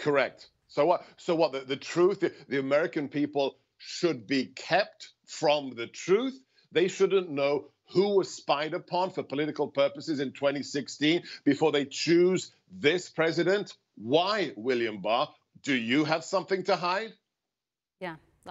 Correct. So what? So what? The, the truth, the, the American people should be kept from the truth. They shouldn't know who was spied upon for political purposes in 2016 before they choose this president. Why, William Barr? Do you have something to hide?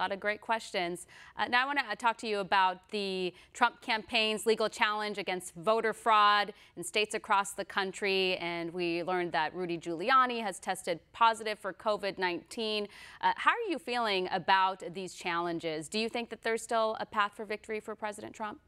A lot of great questions. Uh, now I want to uh, talk to you about the Trump campaign's legal challenge against voter fraud in states across the country. And we learned that Rudy Giuliani has tested positive for COVID-19. Uh, how are you feeling about these challenges? Do you think that there's still a path for victory for President Trump?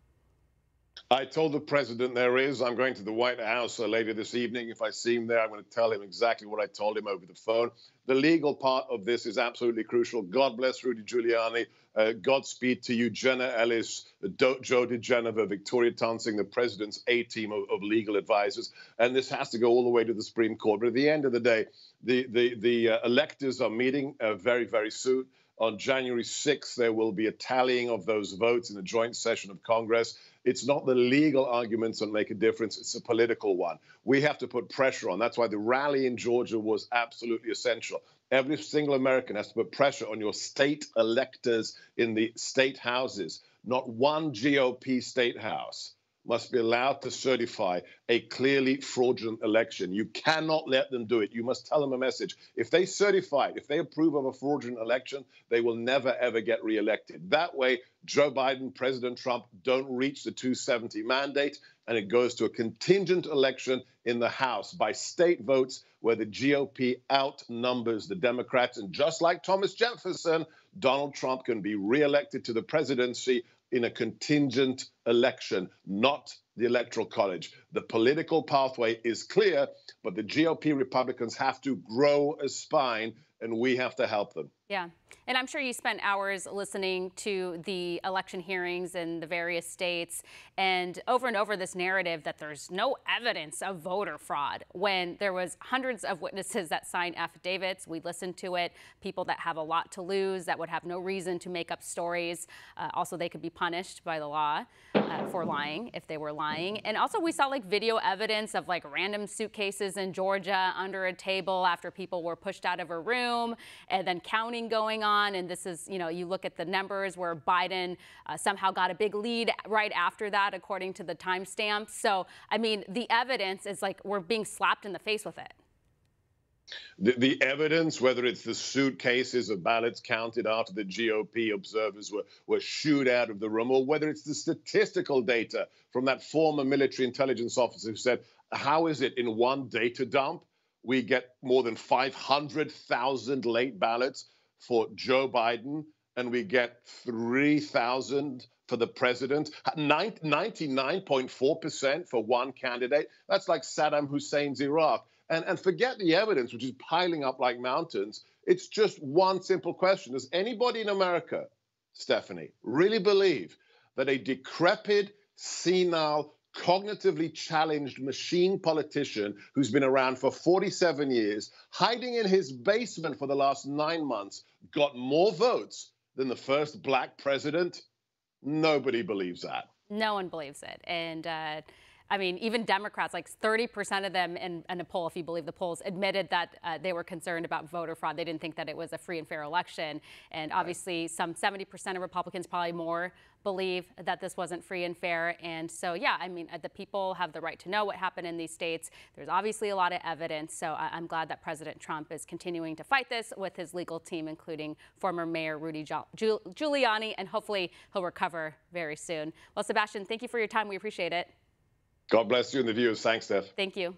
I told the president there is. I'm going to the White House uh, later this evening. If I see him there, I'm going to tell him exactly what I told him over the phone. The legal part of this is absolutely crucial. God bless Rudy Giuliani. Uh, Godspeed to you, Jenna Ellis, Do- Joe DeGeneva, Victoria Tansing, the president's A team of, of, legal advisors. And this has to go all the way to the Supreme Court. But at the end of the day, the, the, the uh, electors are meeting uh, very, very soon. On January 6th, there will be a tallying of those votes in a joint session of Congress. It's not the legal arguments that make a difference, it's a political one. We have to put pressure on. That's why the rally in Georgia was absolutely essential. Every single American has to put pressure on your state electors in the state houses. Not one GOP state house must be allowed to certify a clearly fraudulent election. You cannot let them do it. You must tell them a message. If they certify if they approve of a fraudulent election, they will never, ever get reelected. That way, Joe Biden, President Trump don't reach the 270 mandate, and it goes to a contingent election in the House by state votes where the GOP outnumbers the Democrats. And just like Thomas Jefferson, Donald Trump can be reelected to the presidency in a contingent election, not the Electoral College. The political pathway is clear, but the GOP Republicans have to grow a spine, and we have to help them. Yeah. And I'm sure you spent hours listening to the election hearings in the various states and over and over this narrative that there's no evidence of voter fraud when there was hundreds of witnesses that signed affidavits. We listened to it. People that have a lot to lose that would have no reason to make up stories. Uh, also, they could be punished by the law uh, for lying if they were lying lying. And also we saw like video evidence of like random suitcases in Georgia under a table after people were pushed out of a room and then counting going on. And this is, you know, you look at the numbers where Biden uh, somehow got a big lead right after that, according to the timestamp. So, I mean, the evidence is like we're being slapped in the face with it the, the evidence, whether it's the suitcases of ballots counted after the GOP observers were, were shooed out of the room, or whether it's the statistical data from that former military intelligence officer who said, How is it in one data dump we get more than 500,000 late ballots for Joe Biden and we get 3,000 for the president, 99.4% for one candidate? That's like Saddam Hussein's Iraq. And, and forget the evidence, which is piling up like mountains. It's just one simple question. Does anybody in America, Stephanie, really believe that a decrepit, senile, cognitively challenged machine politician who's been around for 47 years, hiding in his basement for the last nine months, got more votes than the first black president? Nobody believes that. No one believes it. And, uh... I mean, even Democrats, like 30% of them in, in, a poll, if you believe the polls, admitted that uh, they were concerned about voter fraud. They didn't think that it was a free and fair election. And obviously, right. some 70% of Republicans, probably more, believe that this wasn't free and fair. And so, yeah, I mean, uh, the people have the right to know what happened in these states. There's obviously a lot of evidence. So I'm glad that President Trump is continuing to fight this with his legal team, including former Mayor Rudy Giuliani. And hopefully he'll recover very soon. Well, Sebastian, thank you for your time. We appreciate it. God bless you and the viewers. Thanks, Steph. Thank you.